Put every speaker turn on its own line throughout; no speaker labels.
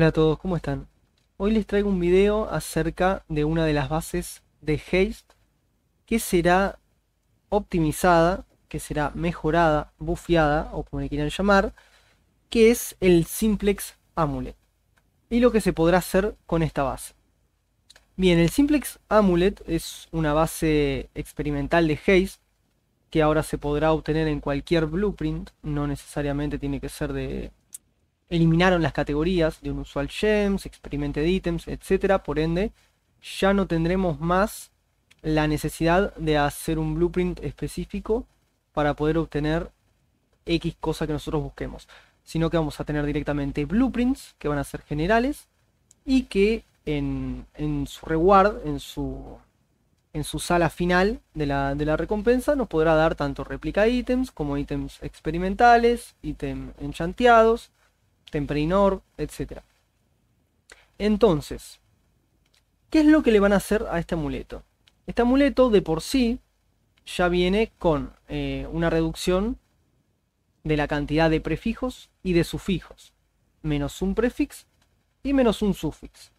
Hola a todos, ¿cómo están? Hoy les traigo un video acerca de una de las bases de Haste que será optimizada, que será mejorada, bufiada, o como le quieran llamar, que es el Simplex Amulet y lo que se podrá hacer con esta base. Bien, el Simplex Amulet es una base experimental de Haste que ahora se podrá obtener en cualquier blueprint, no necesariamente tiene que ser de, eliminaron las categorías de un usual gems, experimente de ítems, etc. Por ende, ya no tendremos más la necesidad de hacer un blueprint específico para poder obtener X cosa que nosotros busquemos. Sino que vamos a tener directamente blueprints que van a ser generales y que en, su reward, en su, en su sala final de la, de la recompensa, nos podrá dar tanto réplica ítems como ítems experimentales, ítems enchanteados Temperinor, etc. Entonces, ¿qué es lo que le van a hacer a este amuleto? Este amuleto de por sí ya viene con eh, una reducción de la cantidad de prefijos y de sufijos. Menos un prefix y menos un sufix.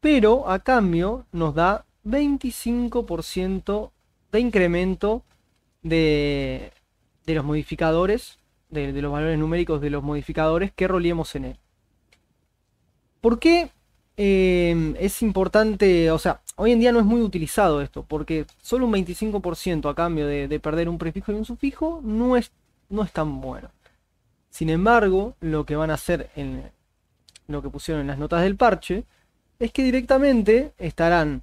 Pero a cambio nos da 25% de incremento de, de los modificadores de, los valores numéricos de los modificadores que roleemos en él. ¿Por qué eh, es importante, o sea, hoy en día no es muy utilizado esto, porque solo un 25% a cambio de, perder un prefijo y un sufijo no es, no es tan bueno. Sin embargo, lo que van a hacer en lo que pusieron en las notas del parche es que directamente estarán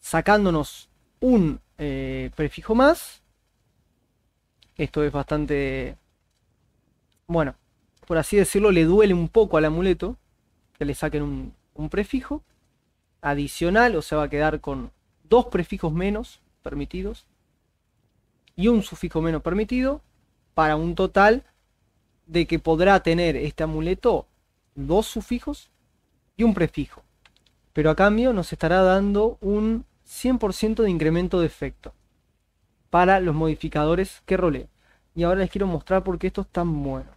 sacándonos un eh, prefijo más esto es bastante... Bueno, por así decirlo, le duele un poco al amuleto que le saquen un, prefijo adicional, o sea, va a quedar con dos prefijos menos permitidos y un sufijo menos permitido para un total de que podrá tener este amuleto dos sufijos y un prefijo. Pero a cambio nos estará dando un 100% de incremento de efecto para los modificadores que role. Y ahora les quiero mostrar por qué esto es tan bueno.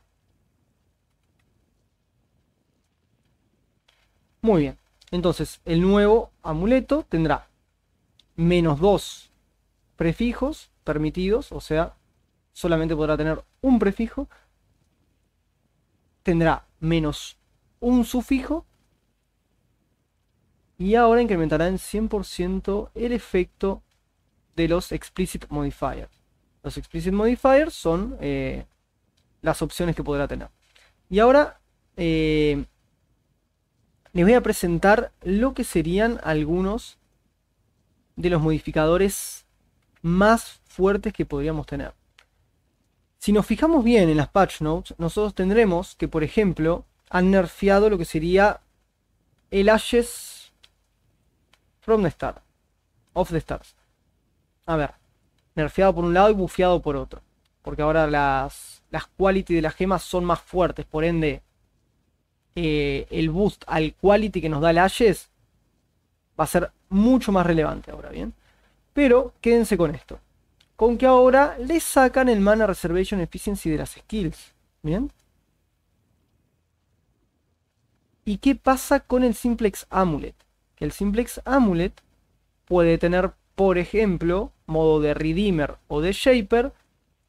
Muy bien. Entonces, el nuevo amuleto tendrá menos dos. prefijos permitidos, o sea, solamente podrá tener un prefijo. Tendrá menos un sufijo. Y ahora incrementará en 100% el efecto de los explicit modifiers. Los explicit modifiers son eh, las opciones que podrá tener. Y ahora eh, les voy a presentar lo que serían algunos de los modificadores más fuertes que podríamos tener. Si nos fijamos bien en las patch notes, nosotros tendremos que, por ejemplo, han nerfeado lo que sería el Ashes from the Start, of the Stars a ver, nerfeado por un lado y bufeado por otro. Porque ahora las, las quality de las gemas son más fuertes, por ende, eh, el boost al quality que nos da el Ayes va a ser mucho más relevante ahora, ¿bien? Pero quédense con esto. Con que ahora le sacan el mana reservation efficiency de las skills, ¿bien? ¿Y qué pasa con el simplex amulet? Que el simplex amulet puede tener por ejemplo, modo de Redeemer o de Shaper,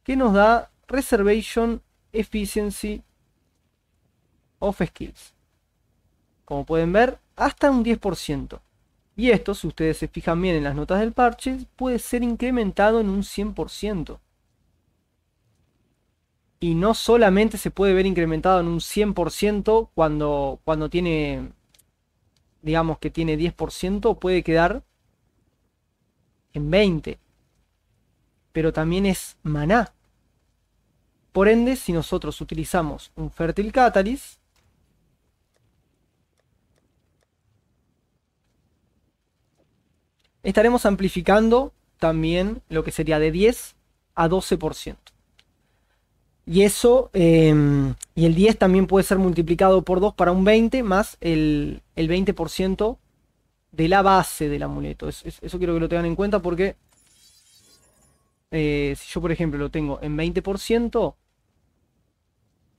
que nos da Reservation Efficiency of Skills. Como pueden ver, hasta un 10%. Y esto, si ustedes se fijan bien en las notas del parche, puede ser incrementado en un 100%. Y no solamente se puede ver incrementado en un 100% cuando, cuando tiene, digamos que tiene 10%, puede quedar en 20. Pero también es maná. Por ende, si nosotros utilizamos un fértil catalyst, estaremos amplificando también lo que sería de 10 a 12%. Y eso, em, y el 10 también puede ser multiplicado por 2 para un 20, más el, el 20% de la base del amuleto. eso quiero que lo tengan en cuenta porque eh, si yo, por ejemplo, lo tengo en 20%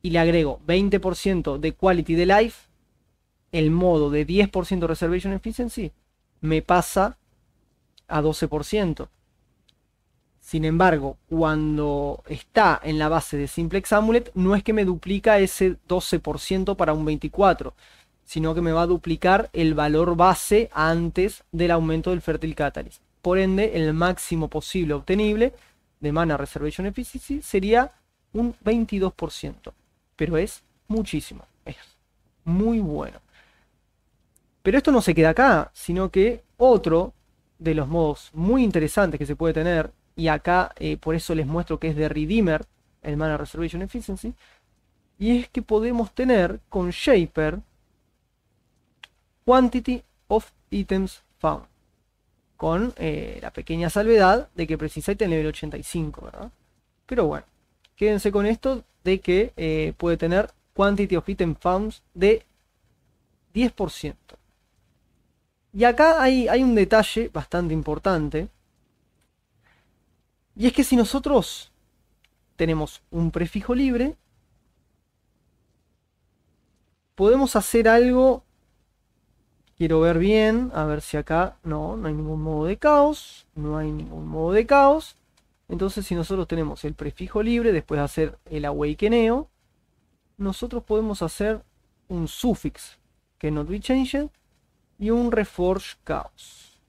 y le agrego 20% de quality de life, el modo de 10% reservation efficiency me pasa a 12%. Sin embargo, cuando está en la base de Simplex Amulet, no es que me duplica ese 12% para un 24%, sino que me va a duplicar el valor base antes del aumento del Fertile Catalyst. Por ende, el máximo posible obtenible de Mana Reservation Efficiency sería un 22%, pero es muchísimo, es muy bueno. Pero esto no se queda acá, sino que otro de los modos muy interesantes que se puede tener, y acá eh, por eso les muestro que es de Redeemer, el Mana Reservation Efficiency, y es que podemos tener con Shaper quantity of items found. Con eh, la pequeña salvedad de que precisa item el 85, ¿verdad? Pero bueno, quédense con esto de que eh, puede tener quantity of items found de 10%. Y acá hay, hay un detalle bastante importante. Y es que si nosotros tenemos un prefijo libre, podemos hacer algo Quiero ver bien, a ver si acá no, no hay ningún modo de caos, no hay ningún modo de caos. Entonces si nosotros tenemos el prefijo libre, después de hacer el awakeneo, nosotros podemos hacer un suffix, que not be changed, y un reforge caos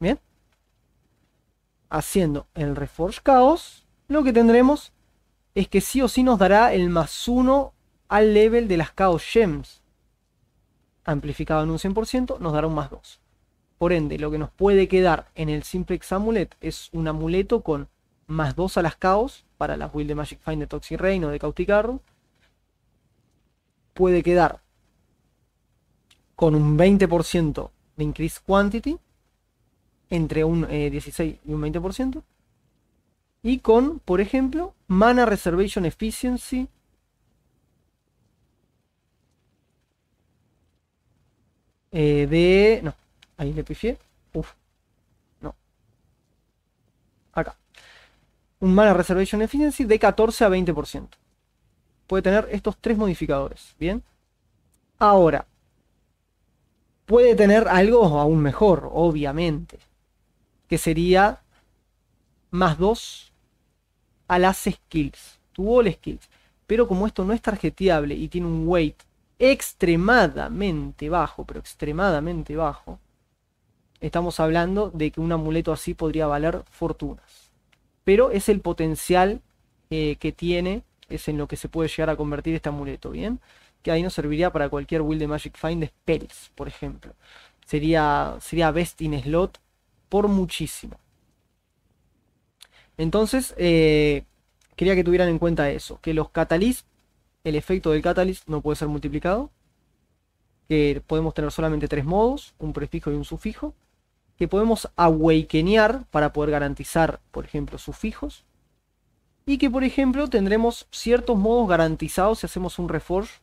Bien. Haciendo el reforge caos lo que tendremos es que sí o sí nos dará el más uno al level de las caos gems amplificado en un 100%, nos dará un más 2. Por ende, lo que nos puede quedar en el Simplex Amulet es un amuleto con más 2 a las caos para las will de Magic Find de Toxic reino de Caustic Puede quedar con un 20% de increase quantity, entre un 16 eh, y un 20%, y con, por ejemplo, Mana Reservation Efficiency Eh, de... No, ahí le pifié. Uf. No. Acá. Un mana reservation efficiency de 14 a 20%. Puede tener estos tres modificadores. Bien. Ahora. Puede tener algo aún mejor, obviamente. Que sería más 2 a las skills. Tu all skills. Pero como esto no es tarjeteable y tiene un weight extremadamente bajo, pero extremadamente bajo, estamos hablando de que un amuleto así podría valer fortunas. Pero es el potencial eh, que tiene, es en lo que se puede llegar a convertir este amuleto, ¿bien? Que ahí nos serviría para cualquier build de Magic Find de spells, por ejemplo. Sería, sería best in slot por muchísimo. Entonces, eh, quería que tuvieran en cuenta eso, que los Catalysts el efecto del catalyst no puede ser multiplicado, que podemos tener solamente tres modos, un prefijo y un sufijo, que podemos awakenear para poder garantizar, por ejemplo, sufijos, y que, por ejemplo, tendremos ciertos modos garantizados si hacemos un reforge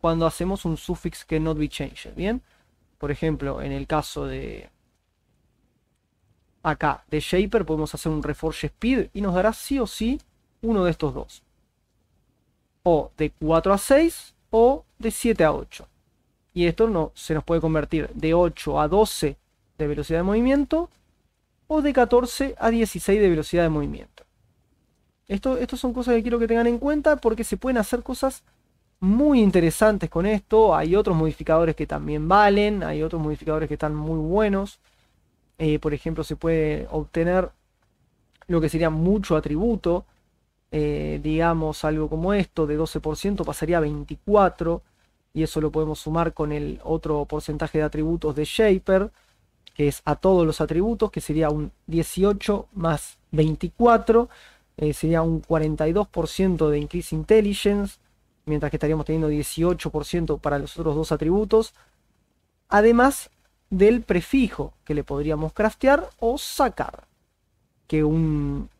cuando hacemos un Sufix que not be changed, ¿bien? Por ejemplo, en el caso de acá, de Shaper, podemos hacer un reforge speed y nos dará sí o sí uno de estos dos o de 4 a 6 o de 7 a 8. Y esto no, se nos puede convertir de 8 a 12 de velocidad de movimiento o de 14 a 16 de velocidad de movimiento. Esto, esto son cosas que quiero que tengan en cuenta porque se pueden hacer cosas muy interesantes con esto. Hay otros modificadores que también valen, hay otros modificadores que están muy buenos. Eh, por ejemplo, se puede obtener lo que sería mucho atributo eh, digamos, algo como esto, de 12%, pasaría a 24%, y eso lo podemos sumar con el otro porcentaje de atributos de Shaper, que es a todos los atributos, que sería un 18 más 24, eh, sería un 42% de Increase Intelligence, mientras que estaríamos teniendo 18% para los otros dos atributos, además del prefijo que le podríamos craftear o sacar, que un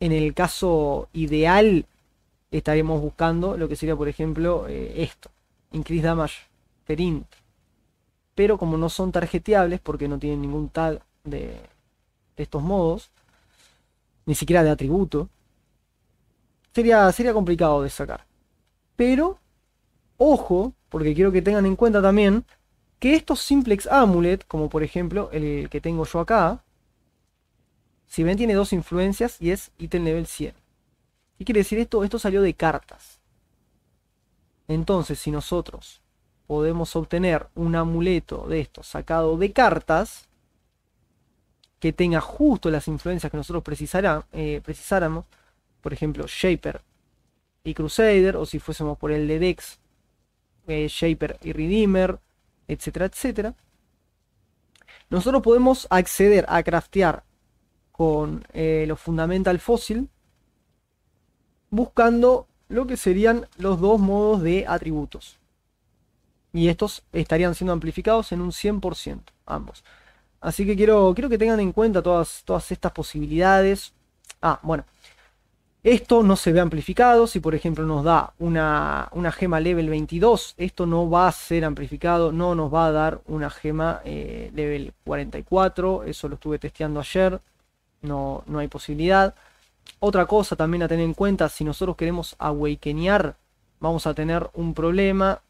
en el caso ideal estaríamos buscando lo que sería, por ejemplo, eh, esto. Increase Damage per Pero como no son tarjeteables, porque no tienen ningún tag de, estos modos, ni siquiera de atributo, sería, sería complicado de sacar. Pero, ojo, porque quiero que tengan en cuenta también que estos simplex amulet, como por ejemplo el que tengo yo acá, si bien tiene dos influencias y es ítem level 100. ¿Qué quiere decir esto? Esto salió de cartas. Entonces, si nosotros podemos obtener un amuleto de esto sacado de cartas, que tenga justo las influencias que nosotros eh, precisáramos, por ejemplo, Shaper y Crusader, o si fuésemos por el de Dex, eh, Shaper y Redeemer, etcétera, etcétera. Nosotros podemos acceder a craftear con lo eh, los Fundamental fósil, buscando lo que serían los dos modos de atributos. Y estos estarían siendo amplificados en un 100%, ambos. Así que quiero, que tengan en cuenta todas, todas estas posibilidades. Ah, bueno. Esto no se ve amplificado. Si por ejemplo nos da una, gema level 22, esto no va a ser amplificado. No nos va a dar una gema eh, level 44. Eso lo estuve testeando ayer no, hay posibilidad. Otra cosa también a tener en cuenta, si nosotros queremos awakenear, vamos a tener un problema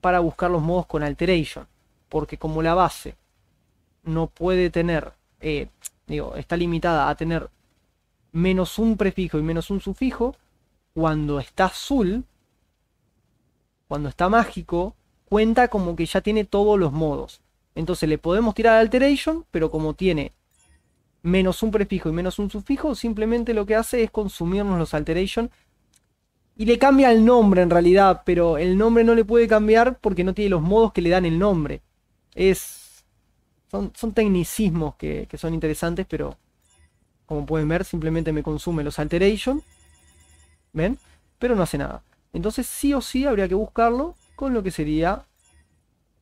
para buscar los modos con alteration. Porque como la base no puede tener, eh, digo, está limitada a tener menos un prefijo y menos un sufijo, cuando está azul, cuando está mágico, cuenta como que ya tiene todos los modos. Entonces le podemos tirar alteration, pero como tiene menos un prefijo y menos un sufijo, simplemente lo que hace es consumirnos los alterations. Y le cambia el nombre en realidad, pero el nombre no le puede cambiar porque no tiene los modos que le dan el nombre. Es. Son, son tecnicismos que, son interesantes, pero como pueden ver, simplemente me consume los alterations. ¿Ven? Pero no hace nada. Entonces sí o sí habría que buscarlo con lo que sería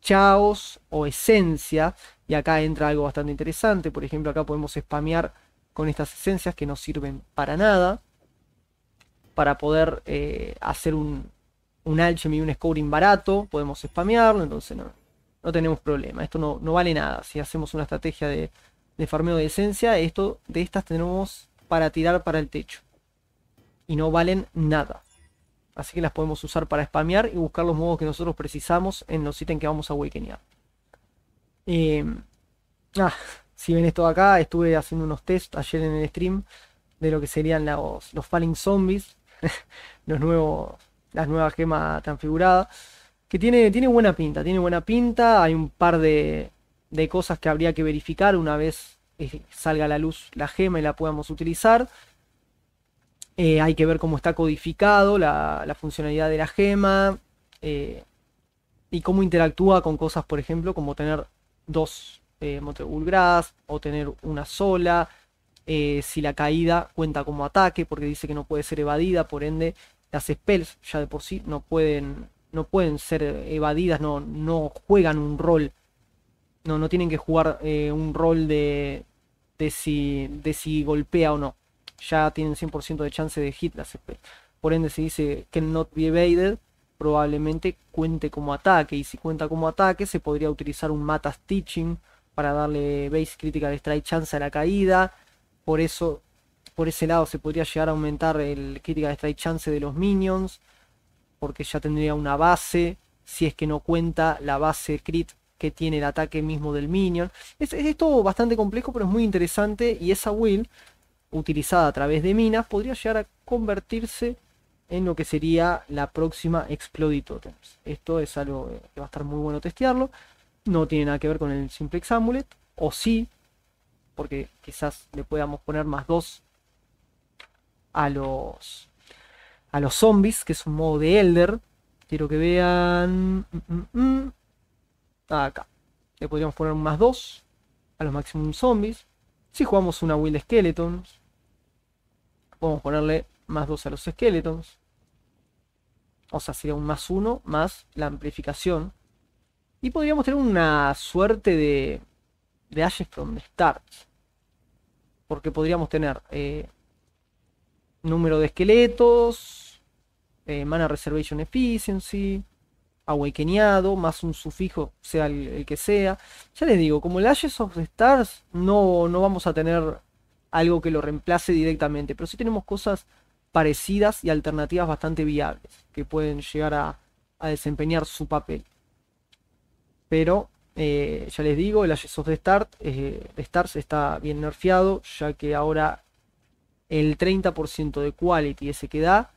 chaos o esencia. Y acá entra algo bastante interesante. Por ejemplo, acá podemos spamear con estas esencias que no sirven para nada. Para poder eh, hacer un, un alchemy y un scoring barato, podemos spamearlo. Entonces no, no tenemos problema. Esto no, vale nada. Si hacemos una estrategia de, de farmeo de esencia, esto, de estas tenemos para tirar para el techo. Y no valen nada. Así que las podemos usar para spamear y buscar los modos que nosotros precisamos en los ítems que vamos a awakenear. Eh, ah, si ven esto acá, estuve haciendo unos tests ayer en el stream de lo que serían los, Falling Zombies, los nuevos, las nuevas gemas transfiguradas, que tiene, tiene buena pinta, tiene buena pinta, hay un par de cosas que habría que verificar una vez eh, salga a la luz la gema y la podamos utilizar. Eh, hay que ver cómo está codificado la, funcionalidad de la gema eh, y cómo interactúa con cosas, por ejemplo, como tener dos eh, o tener una sola. Eh, si la caída cuenta como ataque, porque dice que no puede ser evadida, por ende, las spells ya de por sí no pueden, no pueden ser evadidas, no, no juegan un rol. No, no tienen que jugar un rol de, de, si, de si golpea o no ya tienen 100% de chance de hit las spells. Por ende, se dice que not be evaded, probablemente cuente como ataque. Y si cuenta como ataque, se podría utilizar un Mata Stitching para darle base de strike chance a la caída. Por eso, por ese lado, se podría llegar a aumentar el de strike chance de los minions. Porque ya tendría una base. Si es que no cuenta la base crit que tiene el ataque mismo del minion. Es, es, es todo bastante complejo, pero es muy interesante. Y esa will utilizada a través de minas podría llegar a convertirse en lo que sería la próxima Exploditotems Esto es algo eh, que va a estar muy bueno testearlo. No tiene nada que ver con el Simplex Amulet, o sí, porque quizás le podamos poner más dos a los a los zombies, que es un modo de Elder. Quiero que vean mm, mm, mm, acá. Le podríamos poner más dos a los Maximum Zombies. Si jugamos una Will Skeletons, podemos ponerle más 2 a los Skeletons. O sea, sería un más 1 más la amplificación. Y podríamos tener una suerte de, de Ashes from the Start, Porque podríamos tener eh, número de esqueletos, eh, mana reservation efficiency, ahuequeñado, más un sufijo, sea el, que sea. Ya les digo, como el Ashes of the Stars, no, no vamos a tener algo que lo reemplace directamente, pero sí tenemos cosas parecidas y alternativas bastante viables que pueden llegar a, a desempeñar su papel. Pero eh, ya les digo, el Ashes of the Stars eh, está bien nerfeado, ya que ahora el 30% de quality ese que da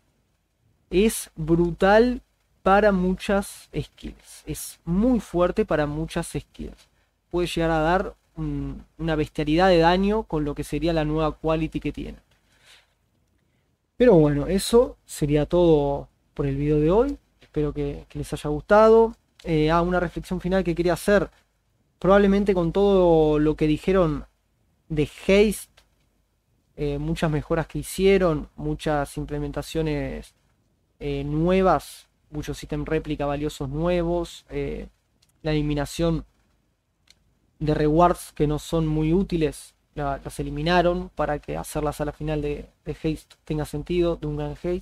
es brutal para muchas skills. Es muy fuerte para muchas skills. Puede llegar a dar una bestialidad de daño con lo que sería la nueva quality que tiene. Pero bueno, eso sería todo por el video de hoy. Espero que, les haya gustado. Eh, ah, una reflexión final que quería hacer. Probablemente con todo lo que dijeron de Haste, eh, muchas mejoras que hicieron, muchas implementaciones eh, nuevas muchos system réplica valiosos nuevos, eh, la eliminación de rewards que no son muy útiles, las eliminaron para que hacerlas a la final de, de Haste tenga sentido, de un gran Haste.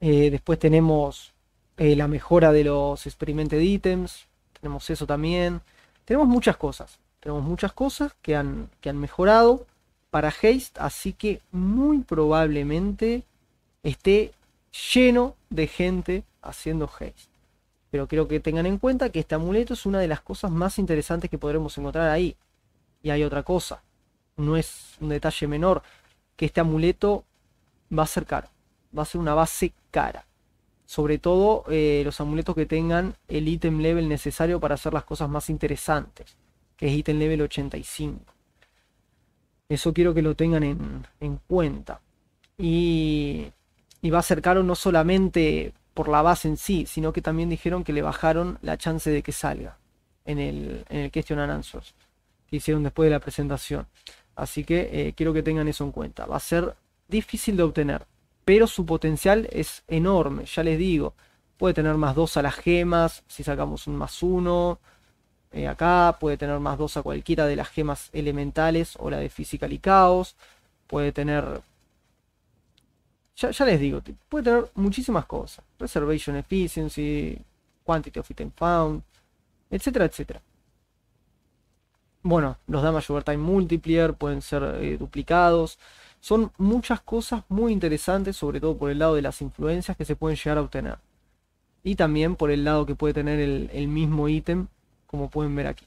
Eh, después tenemos eh, la mejora de los experimented items, tenemos eso también. Tenemos muchas cosas, tenemos muchas cosas que han, que han mejorado para Haste, así que muy probablemente esté lleno de gente haciendo haste. Pero quiero que tengan en cuenta que este amuleto es una de las cosas más interesantes que podremos encontrar ahí. Y hay otra cosa, no es un detalle menor, que este amuleto va a ser caro, va a ser una base cara. Sobre todo eh, los amuletos que tengan el ítem level necesario para hacer las cosas más interesantes, que es ítem level 85. Eso quiero que lo tengan en, en cuenta. Y y va a ser no solamente por la base en sí, sino que también dijeron que le bajaron la chance de que salga en el, question and answers que hicieron después de la presentación. Así que eh, quiero que tengan eso en cuenta. Va a ser difícil de obtener, pero su potencial es enorme, ya les digo. Puede tener más dos a las gemas, si sacamos un más uno eh, acá, puede tener más dos a cualquiera de las gemas elementales o la de física y Caos, puede tener ya, les digo, puede tener muchísimas cosas. Reservation efficiency, quantity of item found, etcétera, etcétera. Bueno, los damage overtime multiplier pueden ser eh, duplicados. Son muchas cosas muy interesantes, sobre todo por el lado de las influencias que se pueden llegar a obtener. Y también por el lado que puede tener el, mismo ítem, como pueden ver aquí.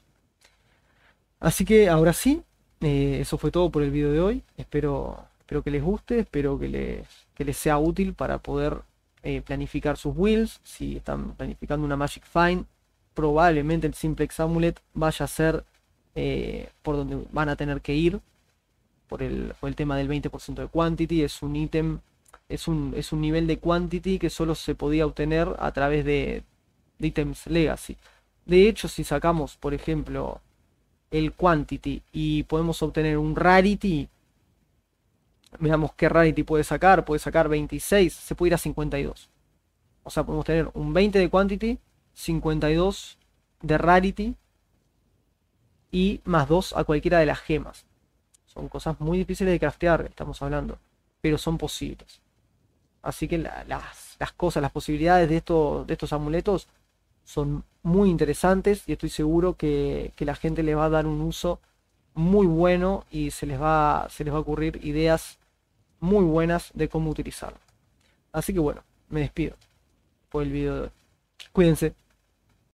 Así que ahora sí, eh, eso fue todo por el video de hoy. Espero, espero que les guste, espero que les que les sea útil para poder eh, planificar sus wills. Si están planificando una Magic Find, probablemente el Simplex Amulet vaya a ser eh, por donde van a tener que ir. Por el, tema del 20% de quantity, es un ítem, es un, es un nivel de quantity que solo se podía obtener a través de, de ítems legacy. De hecho, si sacamos, por ejemplo, el quantity y podemos obtener un rarity, Veamos qué rarity puede sacar. Puede sacar 26. Se puede ir a 52. O sea, podemos tener un 20 de quantity, 52 de rarity y más 2 a cualquiera de las gemas. Son cosas muy difíciles de craftear, estamos hablando. Pero son posibles. Así que las, cosas, las posibilidades de, esto, de estos amuletos son muy interesantes y estoy seguro que, que, la gente les va a dar un uso muy bueno y se les va, se les va a ocurrir ideas muy buenas de cómo utilizarlo. Así que bueno, me despido por el video de hoy. Cuídense.